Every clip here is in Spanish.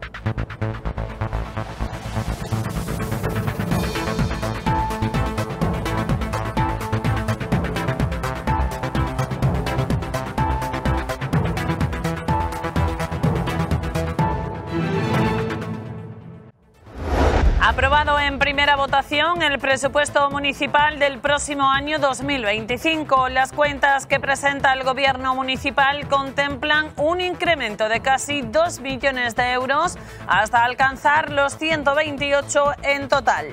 Thank you. en primera votación el presupuesto municipal del próximo año 2025. Las cuentas que presenta el Gobierno municipal contemplan un incremento de casi 2 millones de euros hasta alcanzar los 128 en total.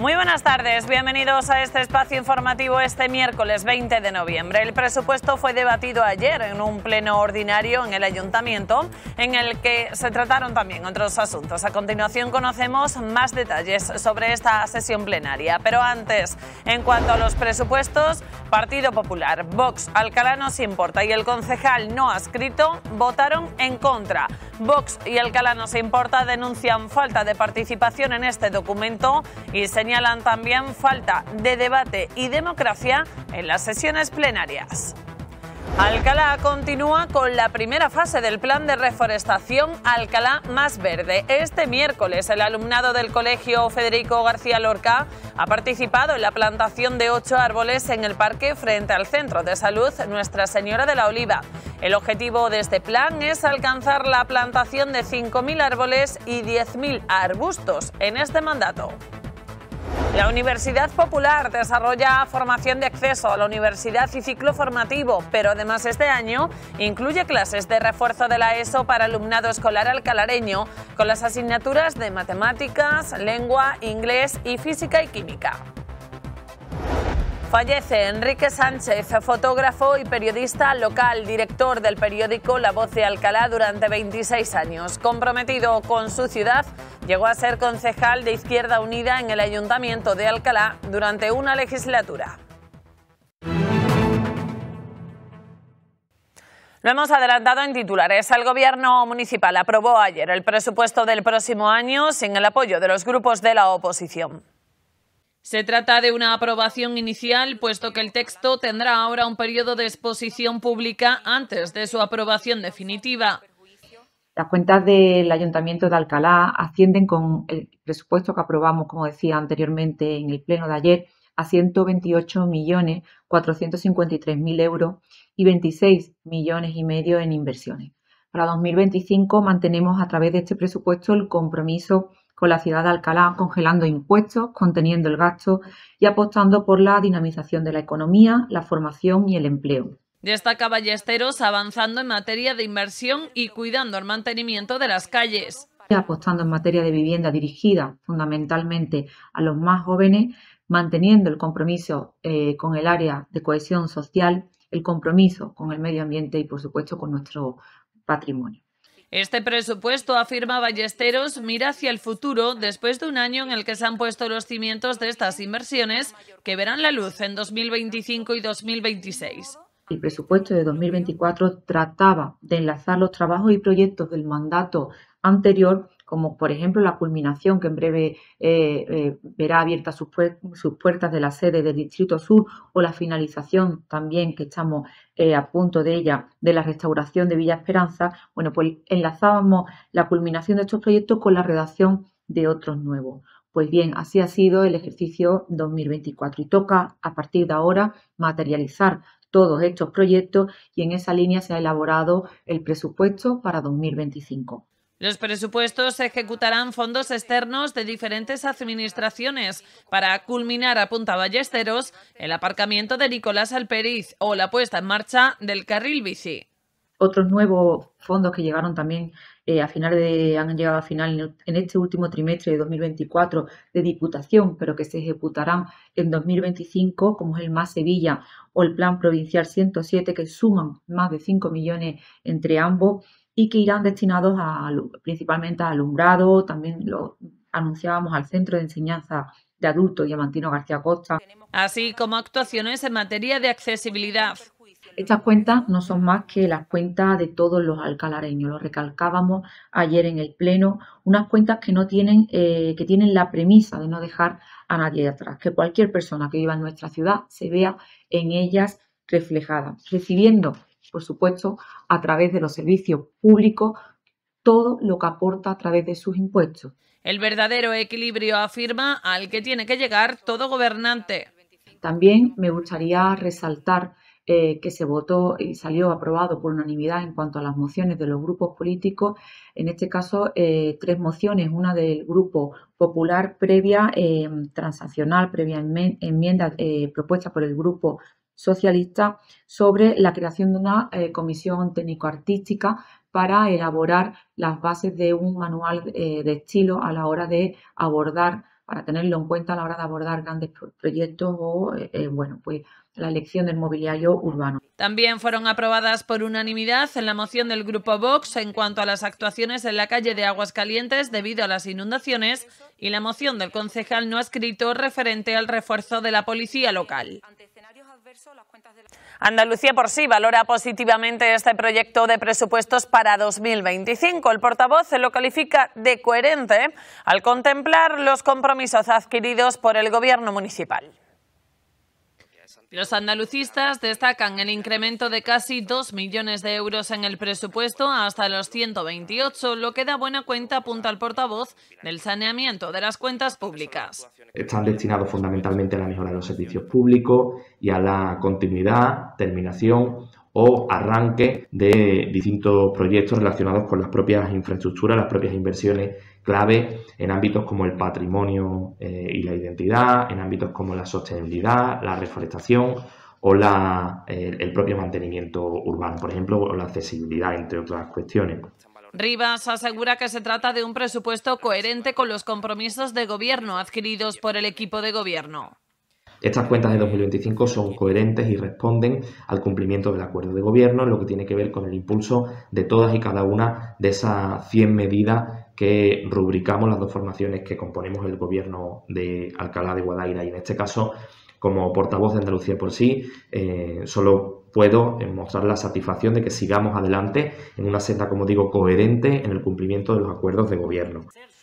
Muy buenas tardes, bienvenidos a este espacio informativo este miércoles 20 de noviembre. El presupuesto fue debatido ayer en un pleno ordinario en el ayuntamiento en el que se trataron también otros asuntos. A continuación conocemos más detalles sobre esta sesión plenaria, pero antes, en cuanto a los presupuestos, Partido Popular, Vox, Alcalá se importa y el concejal no escrito, votaron en contra. Vox y Alcalá se importa denuncian falta de participación en este documento y se señalan también falta de debate y democracia en las sesiones plenarias. Alcalá continúa con la primera fase del plan de reforestación Alcalá más verde. Este miércoles el alumnado del colegio Federico García Lorca ha participado en la plantación de ocho árboles en el parque frente al Centro de Salud Nuestra Señora de la Oliva. El objetivo de este plan es alcanzar la plantación de 5.000 árboles y 10.000 arbustos en este mandato. La Universidad Popular desarrolla formación de acceso a la universidad y ciclo formativo, pero además este año incluye clases de refuerzo de la ESO para alumnado escolar alcalareño con las asignaturas de matemáticas, lengua, inglés y física y química. Fallece Enrique Sánchez, fotógrafo y periodista local, director del periódico La Voz de Alcalá durante 26 años. Comprometido con su ciudad, llegó a ser concejal de Izquierda Unida en el Ayuntamiento de Alcalá durante una legislatura. Lo hemos adelantado en titulares. El Gobierno municipal aprobó ayer el presupuesto del próximo año sin el apoyo de los grupos de la oposición. Se trata de una aprobación inicial, puesto que el texto tendrá ahora un periodo de exposición pública antes de su aprobación definitiva. Las cuentas del Ayuntamiento de Alcalá ascienden con el presupuesto que aprobamos, como decía anteriormente en el pleno de ayer, a 128.453.000 euros y 26 millones y medio en inversiones. Para 2025 mantenemos a través de este presupuesto el compromiso con la ciudad de Alcalá, congelando impuestos, conteniendo el gasto y apostando por la dinamización de la economía, la formación y el empleo. Destaca Ballesteros avanzando en materia de inversión y cuidando el mantenimiento de las calles. Apostando en materia de vivienda dirigida fundamentalmente a los más jóvenes, manteniendo el compromiso eh, con el área de cohesión social, el compromiso con el medio ambiente y, por supuesto, con nuestro patrimonio. Este presupuesto, afirma Ballesteros, mira hacia el futuro después de un año en el que se han puesto los cimientos de estas inversiones que verán la luz en 2025 y 2026. El presupuesto de 2024 trataba de enlazar los trabajos y proyectos del mandato anterior como por ejemplo la culminación que en breve eh, eh, verá abiertas sus, puertas de la sede del Distrito Sur o la finalización también que estamos eh, a punto de ella de la restauración de Villa Esperanza, bueno, pues enlazábamos la culminación de estos proyectos con la redacción de otros nuevos. Pues bien, así ha sido el ejercicio 2024 y toca a partir de ahora materializar todos estos proyectos y en esa línea se ha elaborado el presupuesto para 2025. Los presupuestos se ejecutarán fondos externos de diferentes administraciones para culminar, a punta Ballesteros, el aparcamiento de Nicolás Alperiz o la puesta en marcha del carril bici. Otros nuevos fondos que llegaron también eh, a final de, han llegado a final en este último trimestre de 2024 de Diputación, pero que se ejecutarán en 2025, como es el Más Sevilla o el Plan Provincial 107, que suman más de 5 millones entre ambos y que irán destinados a, principalmente a alumbrado, también lo anunciábamos al Centro de Enseñanza de Adultos Diamantino García Costa. Así como actuaciones en materia de accesibilidad. Estas cuentas no son más que las cuentas de todos los alcalareños, lo recalcábamos ayer en el Pleno, unas cuentas que no tienen, eh, que tienen la premisa de no dejar a nadie atrás, que cualquier persona que viva en nuestra ciudad se vea en ellas reflejada, recibiendo por supuesto, a través de los servicios públicos, todo lo que aporta a través de sus impuestos. El verdadero equilibrio afirma al que tiene que llegar todo gobernante. También me gustaría resaltar eh, que se votó y salió aprobado por unanimidad en cuanto a las mociones de los grupos políticos, en este caso eh, tres mociones, una del Grupo Popular previa eh, transaccional, previa enmienda propuesta por el Grupo socialista sobre la creación de una eh, comisión técnico-artística para elaborar las bases de un manual eh, de estilo a la hora de abordar, para tenerlo en cuenta a la hora de abordar grandes proyectos o, eh, bueno, pues la elección del mobiliario urbano. También fueron aprobadas por unanimidad en la moción del Grupo Vox en cuanto a las actuaciones en la calle de Aguascalientes debido a las inundaciones y la moción del concejal no escrito referente al refuerzo de la policía local. Andalucía por sí valora positivamente este proyecto de presupuestos para 2025. El portavoz lo califica de coherente al contemplar los compromisos adquiridos por el Gobierno municipal. Los andalucistas destacan el incremento de casi 2 millones de euros en el presupuesto hasta los 128, lo que da buena cuenta, apunta el portavoz, del saneamiento de las cuentas públicas. Están destinados fundamentalmente a la mejora de los servicios públicos y a la continuidad, terminación o arranque de distintos proyectos relacionados con las propias infraestructuras, las propias inversiones clave en ámbitos como el patrimonio eh, y la identidad, en ámbitos como la sostenibilidad, la reforestación o eh, el, propio mantenimiento urbano, por ejemplo, o la accesibilidad, entre otras cuestiones. Rivas asegura que se trata de un presupuesto coherente con los compromisos de gobierno adquiridos por el equipo de gobierno. Estas cuentas de 2025 son coherentes y responden al cumplimiento del acuerdo de gobierno lo que tiene que ver con el impulso de todas y cada una de esas 100 medidas que rubricamos las dos formaciones que componemos el gobierno de Alcalá de Guadaira y en este caso como portavoz de Andalucía por sí, eh, solo puedo eh, mostrar la satisfacción de que sigamos adelante en una senda, como digo, coherente en el cumplimiento de los acuerdos de gobierno.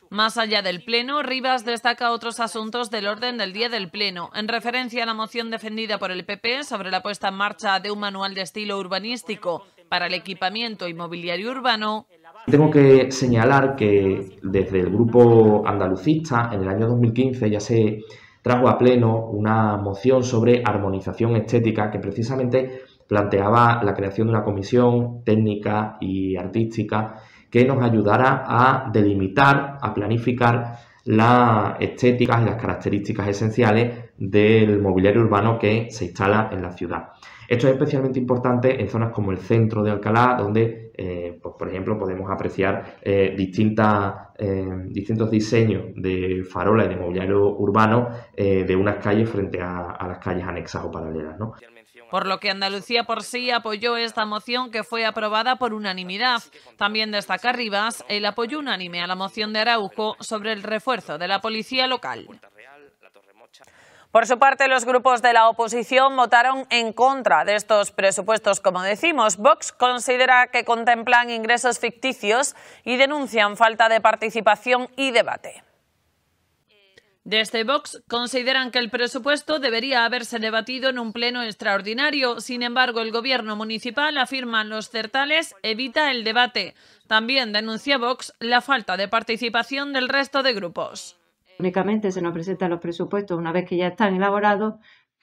Más allá del Pleno, Rivas destaca otros asuntos del orden del día del Pleno, en referencia a la moción defendida por el PP sobre la puesta en marcha de un manual de estilo urbanístico para el equipamiento inmobiliario urbano. Tengo que señalar que desde el grupo andalucista en el año 2015 ya se trajo a pleno una moción sobre armonización estética que precisamente planteaba la creación de una comisión técnica y artística que nos ayudara a delimitar, a planificar las estéticas y las características esenciales del mobiliario urbano que se instala en la ciudad. Esto es especialmente importante en zonas como el centro de Alcalá, donde, eh, pues, por ejemplo, podemos apreciar eh, distintas, eh, distintos diseños de farola y de mobiliario urbano de unas calles frente a, las calles anexas o paralelas por lo que Andalucía por sí apoyó esta moción que fue aprobada por unanimidad. También destaca Rivas el apoyo unánime a la moción de Araujo sobre el refuerzo de la policía local. Por su parte, los grupos de la oposición votaron en contra de estos presupuestos, como decimos. Vox considera que contemplan ingresos ficticios y denuncian falta de participación y debate. Desde Vox este consideran que el presupuesto debería haberse debatido en un pleno extraordinario. Sin embargo, el gobierno municipal, afirman los certales, evita el debate. También denuncia Vox la falta de participación del resto de grupos. Únicamente se nos presentan los presupuestos una vez que ya están elaborados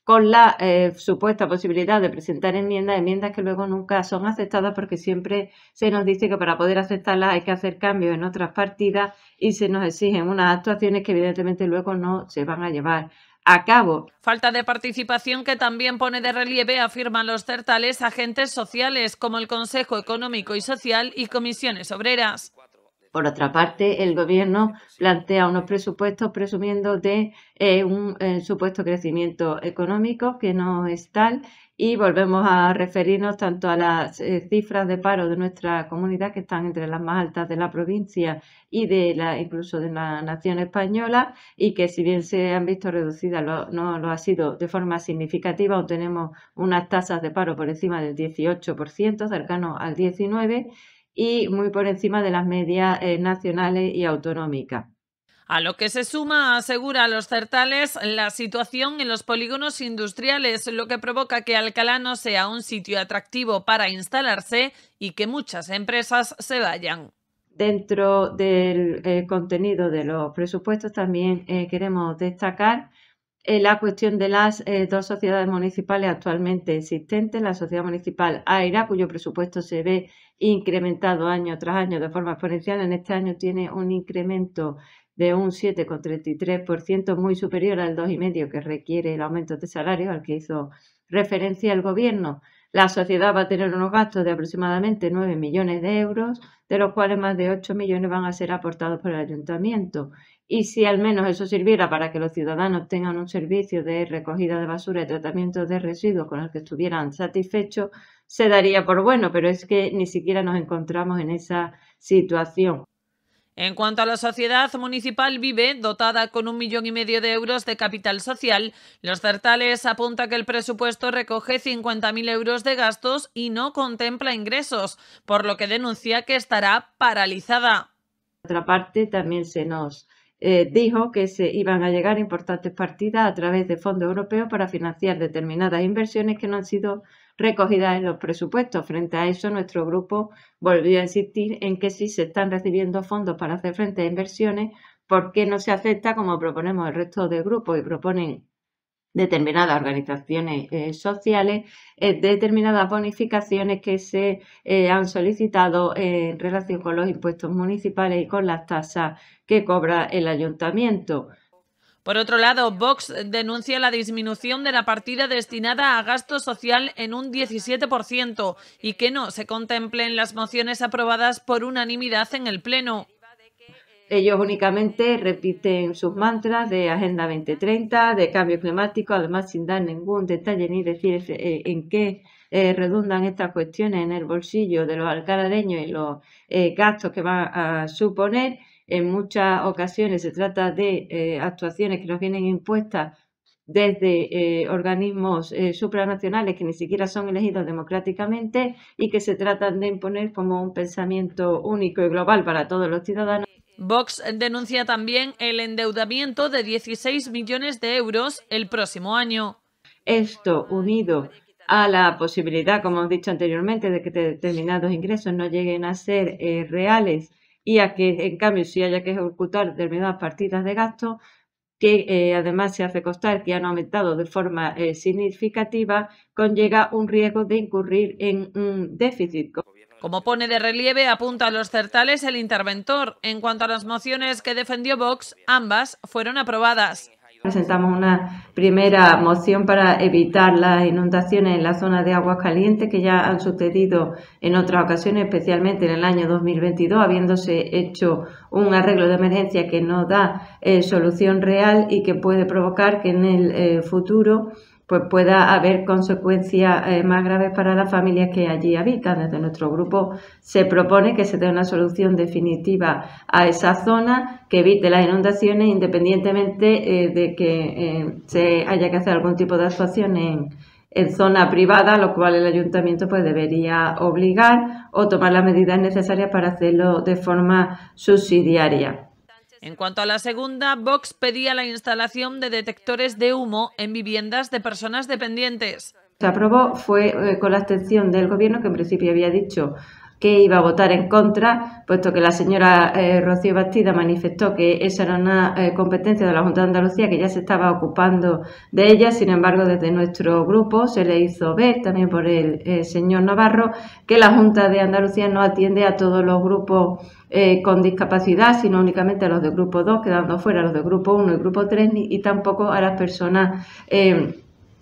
con la eh, supuesta posibilidad de presentar enmiendas, enmiendas que luego nunca son aceptadas porque siempre se nos dice que para poder aceptarlas hay que hacer cambios en otras partidas y se nos exigen unas actuaciones que evidentemente luego no se van a llevar a cabo. Falta de participación que también pone de relieve, afirman los certales, agentes sociales como el Consejo Económico y Social y comisiones obreras. Por otra parte, el gobierno plantea unos presupuestos presumiendo de eh, un eh, supuesto crecimiento económico que no es tal y volvemos a referirnos tanto a las eh, cifras de paro de nuestra comunidad que están entre las más altas de la provincia y de la incluso de la nación española y que si bien se han visto reducidas no lo ha sido de forma significativa o tenemos unas tasas de paro por encima del 18% cercano al 19 y muy por encima de las medias eh, nacionales y autonómicas. A lo que se suma, asegura los certales, la situación en los polígonos industriales, lo que provoca que Alcalá no sea un sitio atractivo para instalarse y que muchas empresas se vayan. Dentro del eh, contenido de los presupuestos también eh, queremos destacar eh, la cuestión de las eh, dos sociedades municipales actualmente existentes, la sociedad municipal AIRA, cuyo presupuesto se ve incrementado año tras año de forma exponencial, en este año tiene un incremento de un 7,33%, muy superior al 2,5% que requiere el aumento de salario al que hizo referencia el Gobierno. La sociedad va a tener unos gastos de aproximadamente 9 millones de euros, de los cuales más de 8 millones van a ser aportados por el ayuntamiento y si al menos eso sirviera para que los ciudadanos tengan un servicio de recogida de basura y tratamiento de residuos con el que estuvieran satisfechos, se daría por bueno, pero es que ni siquiera nos encontramos en esa situación. En cuanto a la sociedad municipal Vive, dotada con un millón y medio de euros de capital social, los certales apunta que el presupuesto recoge 50.000 euros de gastos y no contempla ingresos, por lo que denuncia que estará paralizada. otra parte, también se nos eh, dijo que se iban a llegar importantes partidas a través de fondos europeos para financiar determinadas inversiones que no han sido recogidas en los presupuestos. Frente a eso, nuestro grupo volvió a insistir en que si se están recibiendo fondos para hacer frente a inversiones, ¿por qué no se acepta como proponemos el resto del grupo y proponen determinadas organizaciones eh, sociales, eh, determinadas bonificaciones que se eh, han solicitado en relación con los impuestos municipales y con las tasas que cobra el ayuntamiento. Por otro lado, Vox denuncia la disminución de la partida destinada a gasto social en un 17% y que no se contemplen las mociones aprobadas por unanimidad en el Pleno. Ellos únicamente repiten sus mantras de Agenda 2030, de cambio climático, además sin dar ningún detalle ni decir eh, en qué eh, redundan estas cuestiones en el bolsillo de los alcaldeños y los eh, gastos que van a suponer. En muchas ocasiones se trata de actuaciones que nos vienen impuestas desde organismos supranacionales que ni siquiera son elegidos democráticamente y que se tratan de imponer como un pensamiento único y global para todos los ciudadanos Vox denuncia también el endeudamiento de 16 millones de euros el próximo año. Esto unido a la posibilidad, como hemos dicho anteriormente, de que determinados ingresos no lleguen a ser eh, reales y a que, en cambio, si haya que ejecutar determinadas partidas de gasto, que eh, además se hace costar que han aumentado de forma eh, significativa, conlleva un riesgo de incurrir en un déficit. Como pone de relieve, apunta a los certales el interventor. En cuanto a las mociones que defendió Vox, ambas fueron aprobadas. Presentamos una primera moción para evitar las inundaciones en la zona de aguas calientes que ya han sucedido en otras ocasiones, especialmente en el año 2022, habiéndose hecho un arreglo de emergencia que no da eh, solución real y que puede provocar que en el eh, futuro pues pueda haber consecuencias eh, más graves para las familias que allí habitan. Desde nuestro grupo se propone que se dé una solución definitiva a esa zona que evite las inundaciones independientemente eh, de que eh, se haya que hacer algún tipo de actuación en, en zona privada, lo cual el ayuntamiento pues debería obligar o tomar las medidas necesarias para hacerlo de forma subsidiaria. En cuanto a la segunda, Vox pedía la instalación de detectores de humo en viviendas de personas dependientes. Se aprobó fue eh, con la abstención del Gobierno, que en principio había dicho que iba a votar en contra, puesto que la señora eh, Rocío Bastida manifestó que esa era una eh, competencia de la Junta de Andalucía que ya se estaba ocupando de ella. Sin embargo, desde nuestro grupo se le hizo ver, también por el eh, señor Navarro, que la Junta de Andalucía no atiende a todos los grupos con discapacidad, sino únicamente a los de grupo 2, quedando fuera los de grupo 1 y grupo 3, y tampoco a las personas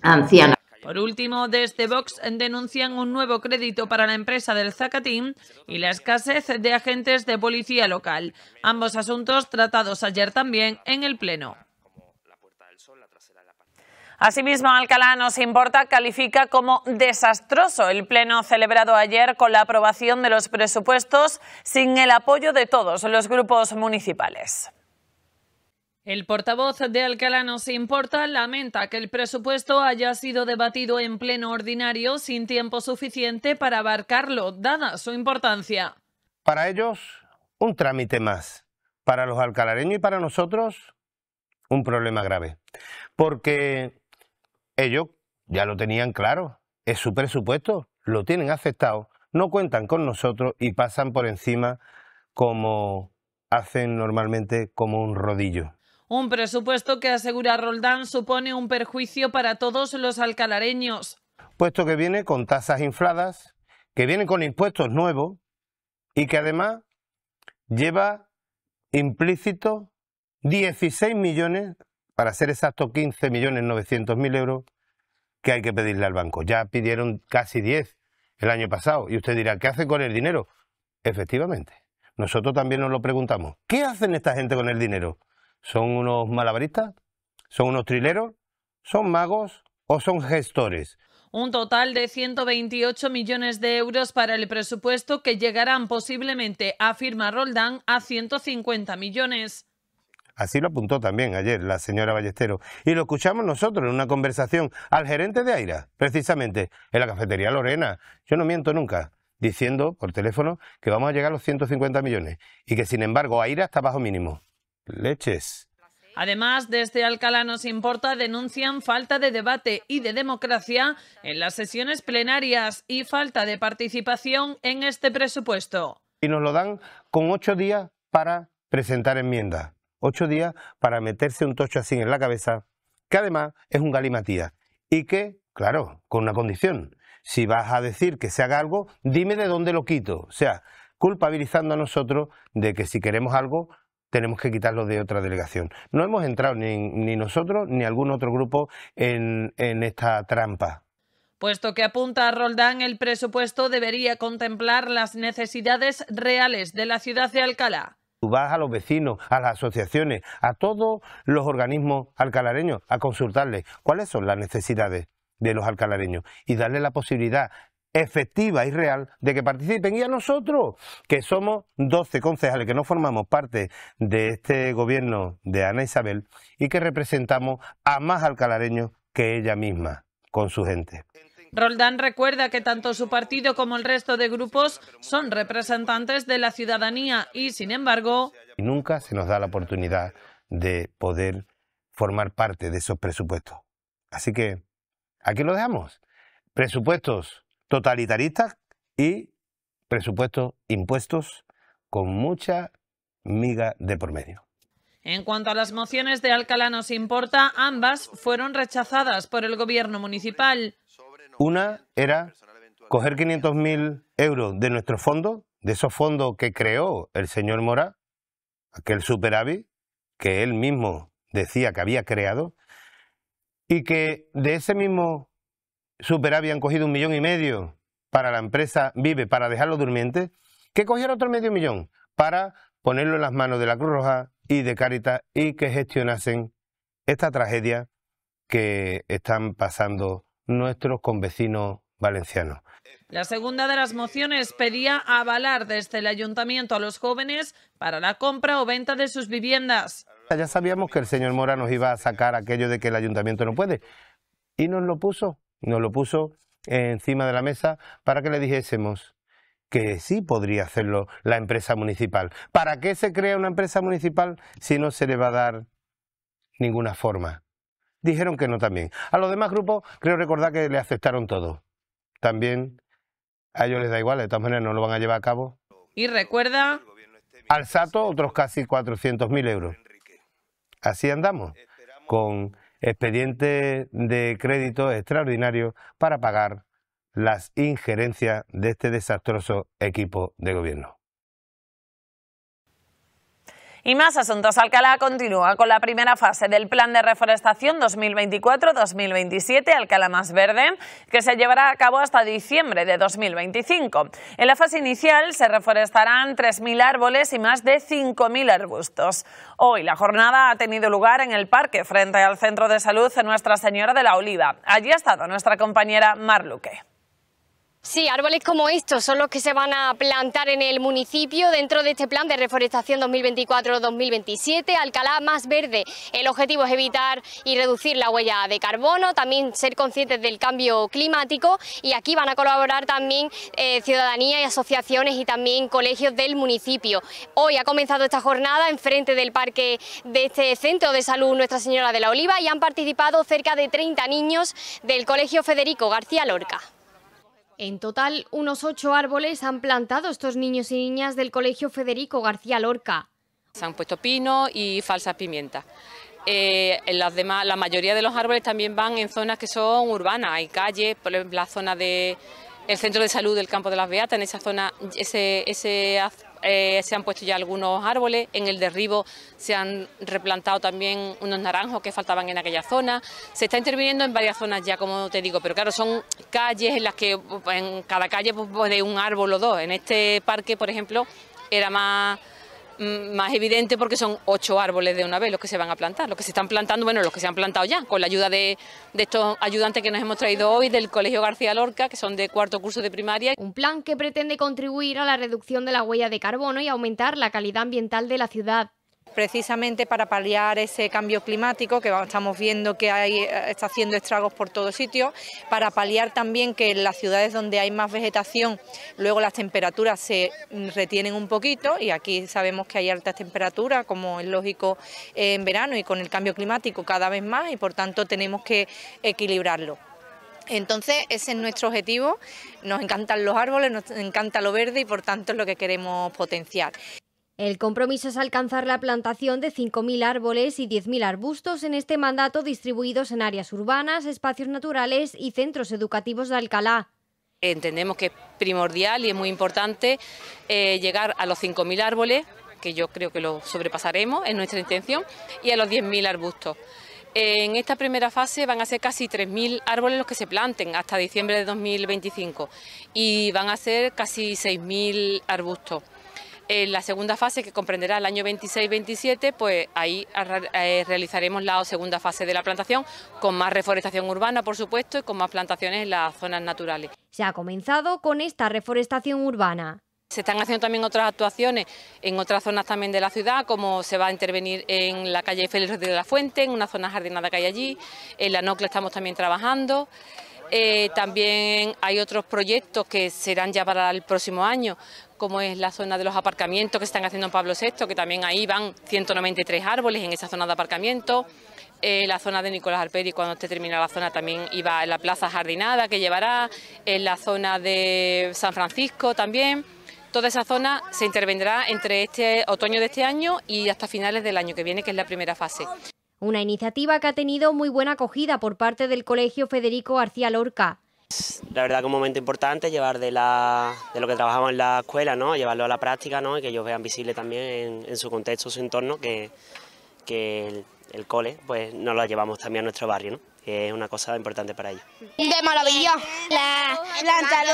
ancianas. Por último, desde Vox denuncian un nuevo crédito para la empresa del Zacatín y la escasez de agentes de policía local. Ambos asuntos tratados ayer también en el Pleno. Asimismo, Alcalá nos importa califica como desastroso el pleno celebrado ayer con la aprobación de los presupuestos sin el apoyo de todos los grupos municipales. El portavoz de Alcalá no se importa lamenta que el presupuesto haya sido debatido en pleno ordinario sin tiempo suficiente para abarcarlo, dada su importancia. Para ellos, un trámite más. Para los alcalareños y para nosotros, un problema grave. Porque ellos ya lo tenían claro, es su presupuesto, lo tienen aceptado, no cuentan con nosotros y pasan por encima como hacen normalmente como un rodillo. Un presupuesto que asegura Roldán supone un perjuicio para todos los alcalareños. Puesto que viene con tasas infladas, que viene con impuestos nuevos y que además lleva implícito 16 millones, para ser exacto 15 millones 900 mil euros, que hay que pedirle al banco. Ya pidieron casi 10 el año pasado y usted dirá, ¿qué hace con el dinero? Efectivamente, nosotros también nos lo preguntamos, ¿qué hacen esta gente con el dinero? son unos malabaristas, son unos trileros, son magos o son gestores. Un total de 128 millones de euros para el presupuesto que llegarán posiblemente, afirma Roldán, a 150 millones. Así lo apuntó también ayer la señora Ballesteros. Y lo escuchamos nosotros en una conversación al gerente de Aira, precisamente, en la cafetería Lorena. Yo no miento nunca, diciendo por teléfono que vamos a llegar a los 150 millones y que sin embargo Aira está bajo mínimo. Leches. Además, desde Alcalá nos importa denuncian falta de debate y de democracia en las sesiones plenarias y falta de participación en este presupuesto. Y nos lo dan con ocho días para presentar enmiendas, ocho días para meterse un tocho así en la cabeza, que además es un galimatía y que, claro, con una condición, si vas a decir que se haga algo, dime de dónde lo quito, o sea, culpabilizando a nosotros de que si queremos algo tenemos que quitarlo de otra delegación. No hemos entrado ni, nosotros ni algún otro grupo en, esta trampa. Puesto que apunta a Roldán, el presupuesto debería contemplar las necesidades reales de la ciudad de Alcalá. Tú vas a los vecinos, a las asociaciones, a todos los organismos alcalareños a consultarles cuáles son las necesidades de los alcalareños y darle la posibilidad efectiva y real de que participen. Y a nosotros, que somos 12 concejales que no formamos parte de este gobierno de Ana Isabel y que representamos a más alcalareños que ella misma, con su gente. Roldán recuerda que tanto su partido como el resto de grupos son representantes de la ciudadanía y, sin embargo... Nunca se nos da la oportunidad de poder formar parte de esos presupuestos. Así que aquí lo dejamos. Presupuestos totalitaristas y presupuestos impuestos con mucha miga de por medio. En cuanto a las mociones de Alcalá nos importa, ambas fueron rechazadas por el gobierno municipal. Una era coger 500.000 euros de nuestro fondo, de esos fondos que creó el señor Mora, aquel superávit que él mismo decía que había creado, y que de ese mismo Super habían cogido un millón y medio para la empresa Vive para dejarlo durmiente, que cogiera otro medio millón para ponerlo en las manos de la Cruz Roja y de Cáritas y que gestionasen esta tragedia que están pasando nuestros convecinos valencianos. La segunda de las mociones pedía avalar desde el ayuntamiento a los jóvenes para la compra o venta de sus viviendas. Ya sabíamos que el señor Mora nos iba a sacar aquello de que el ayuntamiento no puede y nos lo puso nos lo puso encima de la mesa para que le dijésemos que sí podría hacerlo la empresa municipal. ¿Para qué se crea una empresa municipal si no se le va a dar ninguna forma? Dijeron que no también. A los demás grupos creo recordar que le aceptaron todo. También a ellos les da igual, de todas maneras no lo van a llevar a cabo. Y recuerda... Al SATO otros casi 400.000 euros. Así andamos, con expediente de crédito extraordinario para pagar las injerencias de este desastroso equipo de gobierno. Y más asuntos. Alcalá continúa con la primera fase del Plan de Reforestación 2024-2027, Alcalá Más Verde, que se llevará a cabo hasta diciembre de 2025. En la fase inicial se reforestarán 3.000 árboles y más de 5.000 arbustos. Hoy la jornada ha tenido lugar en el parque frente al Centro de Salud de Nuestra Señora de la Oliva. Allí ha estado nuestra compañera Marluque. Sí, árboles como estos son los que se van a plantar en el municipio dentro de este plan de reforestación 2024-2027, Alcalá más verde. El objetivo es evitar y reducir la huella de carbono, también ser conscientes del cambio climático y aquí van a colaborar también eh, ciudadanía y asociaciones y también colegios del municipio. Hoy ha comenzado esta jornada enfrente del parque de este centro de salud Nuestra Señora de la Oliva y han participado cerca de 30 niños del Colegio Federico García Lorca. En total, unos ocho árboles han plantado estos niños y niñas del Colegio Federico García Lorca. Se han puesto pino y falsas pimientas. Eh, la mayoría de los árboles también van en zonas que son urbanas, hay calles, por ejemplo, la zona de el centro de salud del campo de las Beatas, en esa zona, ese, ese eh, se han puesto ya algunos árboles, en el derribo se han replantado también unos naranjos que faltaban en aquella zona, se está interviniendo en varias zonas ya, como te digo, pero claro, son calles en las que en cada calle pues, de un árbol o dos, en este parque, por ejemplo, era más Mm, más evidente porque son ocho árboles de una vez los que se van a plantar, los que se están plantando, bueno, los que se han plantado ya, con la ayuda de, estos ayudantes que nos hemos traído hoy del Colegio García Lorca, que son de cuarto curso de primaria. Un plan que pretende contribuir a la reducción de la huella de carbono y aumentar la calidad ambiental de la ciudad. Precisamente para paliar ese cambio climático que estamos viendo que eh, está haciendo estragos por todo sitio, para paliar también que en las ciudades donde hay más vegetación luego las temperaturas se mm, retienen un poquito y aquí sabemos que hay altas temperaturas como es lógico eh, en verano y con el cambio climático cada vez más y por tanto tenemos que equilibrarlo. Entonces, ese es nuestro objetivo. Nos encantan los árboles, nos encanta lo verde y por tanto es lo que queremos potenciar. El compromiso es alcanzar la plantación de 5.000 árboles y 10.000 arbustos en este mandato distribuidos en áreas urbanas, espacios naturales y centros educativos de Alcalá. Entendemos que es primordial y es muy importante eh, llegar a los 5.000 árboles, que yo creo que lo sobrepasaremos, en nuestra intención, y a los 10.000 arbustos. En esta primera fase van a ser casi 3.000 árboles los que se planten hasta diciembre de 2025 y van a ser casi 6.000 arbustos. En la segunda fase, que comprenderá el año 26-27, pues ahí eh, realizaremos la segunda fase de la plantación, con más reforestación urbana, por supuesto, y con más plantaciones en las zonas naturales. Se ha comenzado con esta reforestación urbana. Se están haciendo también otras actuaciones en otras zonas también de la ciudad, como se va a intervenir en la calle Félix de la Fuente, en una zona jardinada que hay allí, en la NOCLA estamos también trabajando. Eh, también hay otros proyectos que serán ya para el próximo año, como es la zona de los aparcamientos que están haciendo en Pablo VI, que también ahí van 193 árboles en esa zona de aparcamiento. Eh, la zona de Nicolás Alperi, cuando esté terminada la zona, también iba en la plaza jardinada que llevará, en la zona de San Francisco también. Toda esa zona se intervendrá entre este otoño de este año y hasta finales del año que viene, que es la primera fase. Una iniciativa que ha tenido muy buena acogida por parte del Colegio Federico García Lorca. La verdad que un momento importante llevar de, lo que trabajamos en la escuela, ¿no? llevarlo a la práctica ¿no? y que ellos vean visible también en, su contexto, su entorno, que, que el, cole pues nos lo llevamos también a nuestro barrio, ¿no? que es una cosa importante para ellos. De maravilla, la, plantar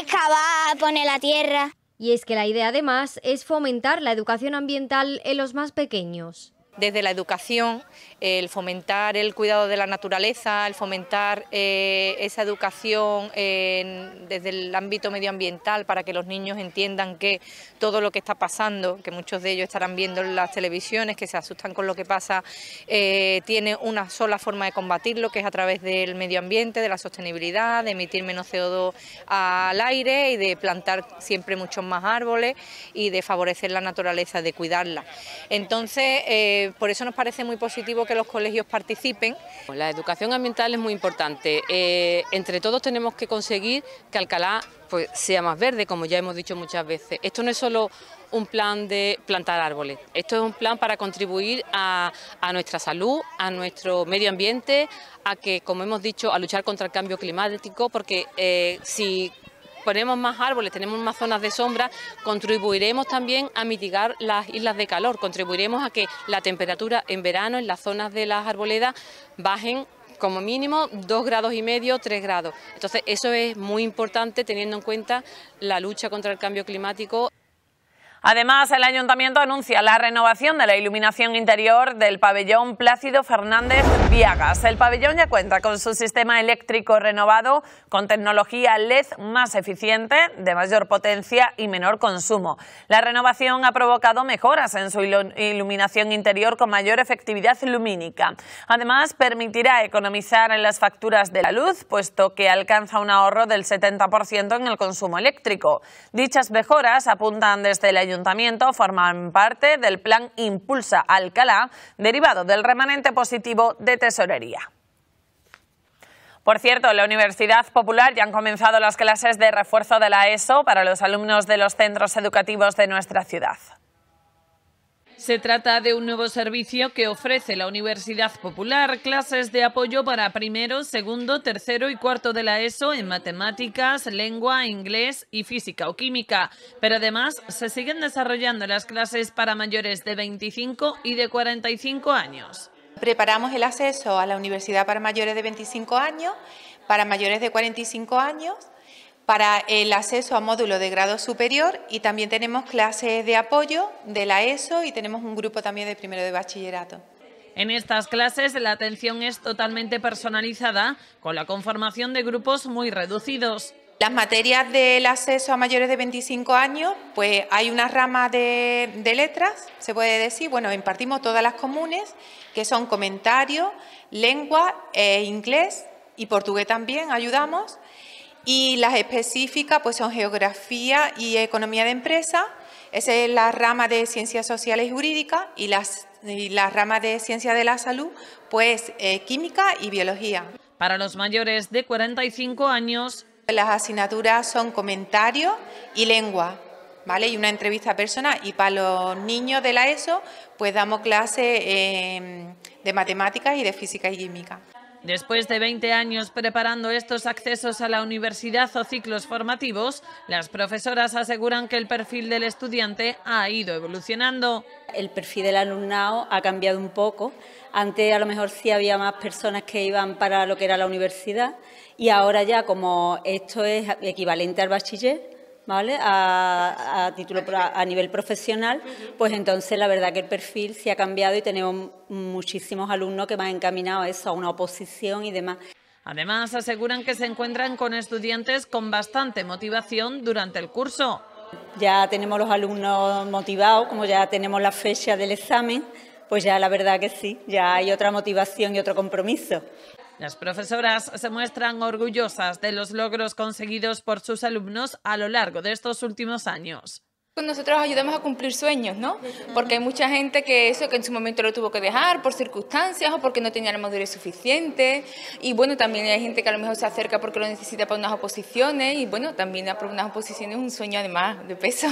excavar, poner la tierra. Y es que la idea además es fomentar la educación ambiental en los más pequeños desde la educación el fomentar el cuidado de la naturaleza, el fomentar eh, esa educación eh, desde el ámbito medioambiental para que los niños entiendan que todo lo que está pasando, que muchos de ellos estarán viendo en las televisiones, que se asustan con lo que pasa, eh, tiene una sola forma de combatirlo, que es a través del medio ambiente, de la sostenibilidad, de emitir menos CO2 al aire y de plantar siempre muchos más árboles y de favorecer la naturaleza, de cuidarla. Entonces, por eso nos parece muy positivo que los colegios participen. La educación ambiental es muy importante. Eh, entre todos tenemos que conseguir que Alcalá pues, sea más verde, como ya hemos dicho muchas veces. Esto no es solo un plan de plantar árboles, esto es un plan para contribuir a, nuestra salud, a nuestro medio ambiente, a que, como hemos dicho, a luchar contra el cambio climático, porque eh, si ponemos más árboles, tenemos más zonas de sombra, contribuiremos también a mitigar las islas de calor, contribuiremos a que la temperatura en verano en las zonas de las arboledas bajen como mínimo dos grados y medio, tres grados. Entonces eso es muy importante teniendo en cuenta la lucha contra el cambio climático. Además, el ayuntamiento anuncia la renovación de la iluminación interior del pabellón Plácido Fernández Viagas. El pabellón ya cuenta con su sistema eléctrico renovado con tecnología LED más eficiente, de mayor potencia y menor consumo. La renovación ha provocado mejoras en su iluminación interior con mayor efectividad lumínica. Además, permitirá economizar en las facturas de la luz, puesto que alcanza un ahorro del 70% en el consumo eléctrico. Dichas mejoras apuntan desde el ayuntamiento forman parte del plan Impulsa Alcalá, derivado del remanente positivo de tesorería. Por cierto, en la Universidad Popular ya han comenzado las clases de refuerzo de la ESO para los alumnos de los centros educativos de nuestra ciudad. Se trata de un nuevo servicio que ofrece la Universidad Popular, clases de apoyo para primero, segundo, tercero y cuarto de la ESO en matemáticas, lengua, inglés y física o química. Pero además se siguen desarrollando las clases para mayores de 25 y de 45 años. Preparamos el acceso a la universidad para mayores de 25 años, para mayores de 45 años para el acceso a módulo de grado superior y también tenemos clases de apoyo de la ESO y tenemos un grupo también de primero de bachillerato. En estas clases la atención es totalmente personalizada con la conformación de grupos muy reducidos. Las materias del acceso a mayores de 25 años, pues hay una rama de, letras, se puede decir, bueno, impartimos todas las comunes, que son comentario, lengua, e inglés y portugués también, ayudamos y las específicas pues son geografía y economía de empresa, esa es la rama de ciencias sociales y jurídicas y, las, la rama de ciencia de la salud pues eh, química y biología. Para los mayores de 45 años... Las asignaturas son comentario y lengua. ¿Vale? Y una entrevista personal. Y para los niños de la ESO, pues damos clases eh, de matemáticas y de física y química. Después de 20 años preparando estos accesos a la universidad o ciclos formativos, las profesoras aseguran que el perfil del estudiante ha ido evolucionando. El perfil del alumnado ha cambiado un poco. Antes a lo mejor sí había más personas que iban para lo que era la universidad y ahora ya como esto es equivalente al bachiller, a, título, a, nivel profesional, pues entonces la verdad que el perfil se ha cambiado y tenemos muchísimos alumnos que van encaminados a eso, a una oposición y demás. Además, aseguran que se encuentran con estudiantes con bastante motivación durante el curso. Ya tenemos los alumnos motivados, como ya tenemos la fecha del examen, pues ya la verdad que sí, ya hay otra motivación y otro compromiso. Las profesoras se muestran orgullosas de los logros conseguidos por sus alumnos a lo largo de estos últimos años. Pues nosotros ayudamos a cumplir sueños, ¿no? Porque hay mucha gente que eso, que en su momento lo tuvo que dejar por circunstancias o porque no tenía la madurez suficiente. Y bueno, también hay gente que a lo mejor se acerca porque lo necesita para unas oposiciones. Y bueno, también para unas oposiciones es un sueño además de peso.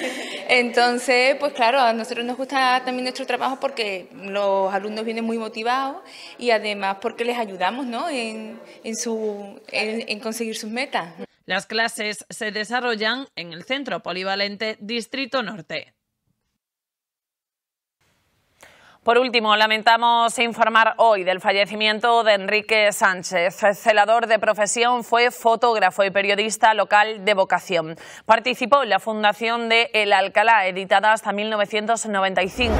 Entonces, pues claro, a nosotros nos gusta también nuestro trabajo porque los alumnos vienen muy motivados y además porque les ayudamos, ¿no? En, su, en conseguir sus metas. Las clases se desarrollan en el Centro Polivalente Distrito Norte. Por último, lamentamos informar hoy del fallecimiento de Enrique Sánchez. Celador de profesión, fue fotógrafo y periodista local de vocación. Participó en la fundación de El Alcalá, editada hasta 1995,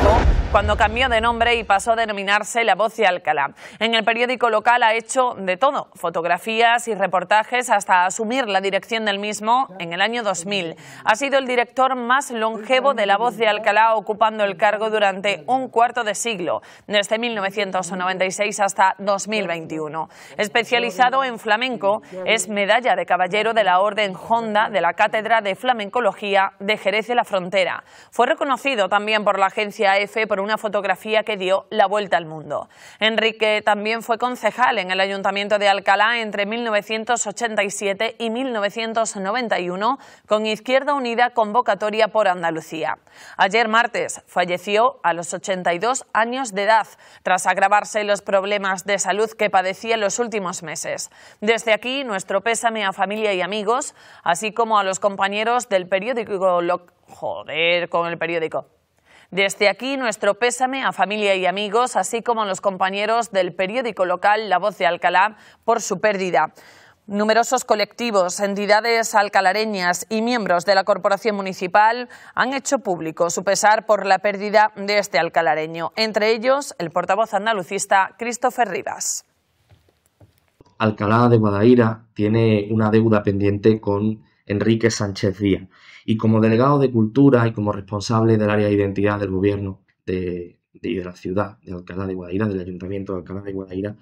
cuando cambió de nombre y pasó a denominarse La Voz de Alcalá. En el periódico local ha hecho de todo, fotografías y reportajes hasta asumir la dirección del mismo en el año 2000. Ha sido el director más longevo de La Voz de Alcalá, ocupando el cargo durante un cuarto de siglo, desde 1996 hasta 2021. Especializado en flamenco, es medalla de caballero de la Orden Honda de la Cátedra de Flamencología de Jerez de la Frontera. Fue reconocido también por la agencia EFE e por una fotografía que dio la vuelta al mundo. Enrique también fue concejal en el Ayuntamiento de Alcalá entre 1987 y 1991 con Izquierda Unida convocatoria por Andalucía. Ayer martes falleció a los 82 años de edad, tras agravarse los problemas de salud que padecía en los últimos meses. Desde aquí, nuestro pésame a familia y amigos, así como a los compañeros del periódico... Joder, con el periódico. Desde aquí nuestro pésame a familia y amigos, así como a los compañeros del periódico local La Voz de Alcalá, por su pérdida. Numerosos colectivos, entidades alcalareñas y miembros de la Corporación Municipal han hecho público su pesar por la pérdida de este alcalareño, entre ellos el portavoz andalucista Christopher Rivas. Alcalá de Guadaira tiene una deuda pendiente con Enrique Sánchez Díaz y como delegado de Cultura y como responsable del área de identidad del gobierno de, de, la ciudad de Alcalá de Guadaira, del Ayuntamiento de Alcalá de Guadaira,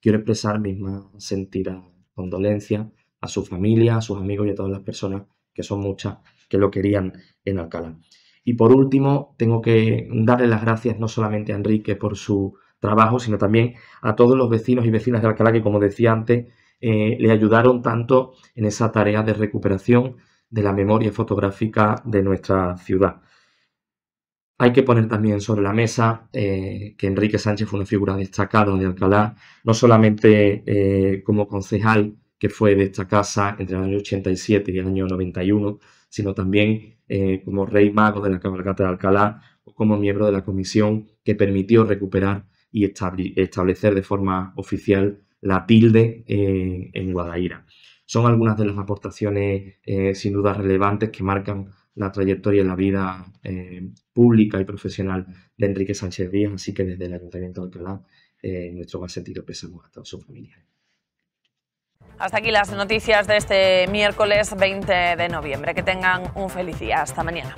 quiero expresar mis más sentidas condolencias a su familia, a sus amigos y a todas las personas, que son muchas, que lo querían en Alcalá. Y por último, tengo que darle las gracias no solamente a Enrique por su trabajo, sino también a todos los vecinos y vecinas de Alcalá que, como decía antes, eh, le ayudaron tanto en esa tarea de recuperación de la memoria fotográfica de nuestra ciudad. Hay que poner también sobre la mesa eh, que Enrique Sánchez fue una figura destacada de Alcalá, no solamente eh, como concejal que fue de esta casa entre el año 87 y el año 91, sino también eh, como rey mago de la cabalgata de Alcalá o como miembro de la comisión que permitió recuperar y establecer de forma oficial la tilde en Guadaira. Son algunas de las aportaciones sin duda relevantes que marcan la trayectoria en la vida eh, pública y profesional de Enrique Sánchez Díaz, así que desde el Ayuntamiento de Alcalá, eh, nuestro más sentido pesamos a todos su familia. Hasta aquí las noticias de este miércoles 20 de noviembre. Que tengan un feliz día. Hasta mañana.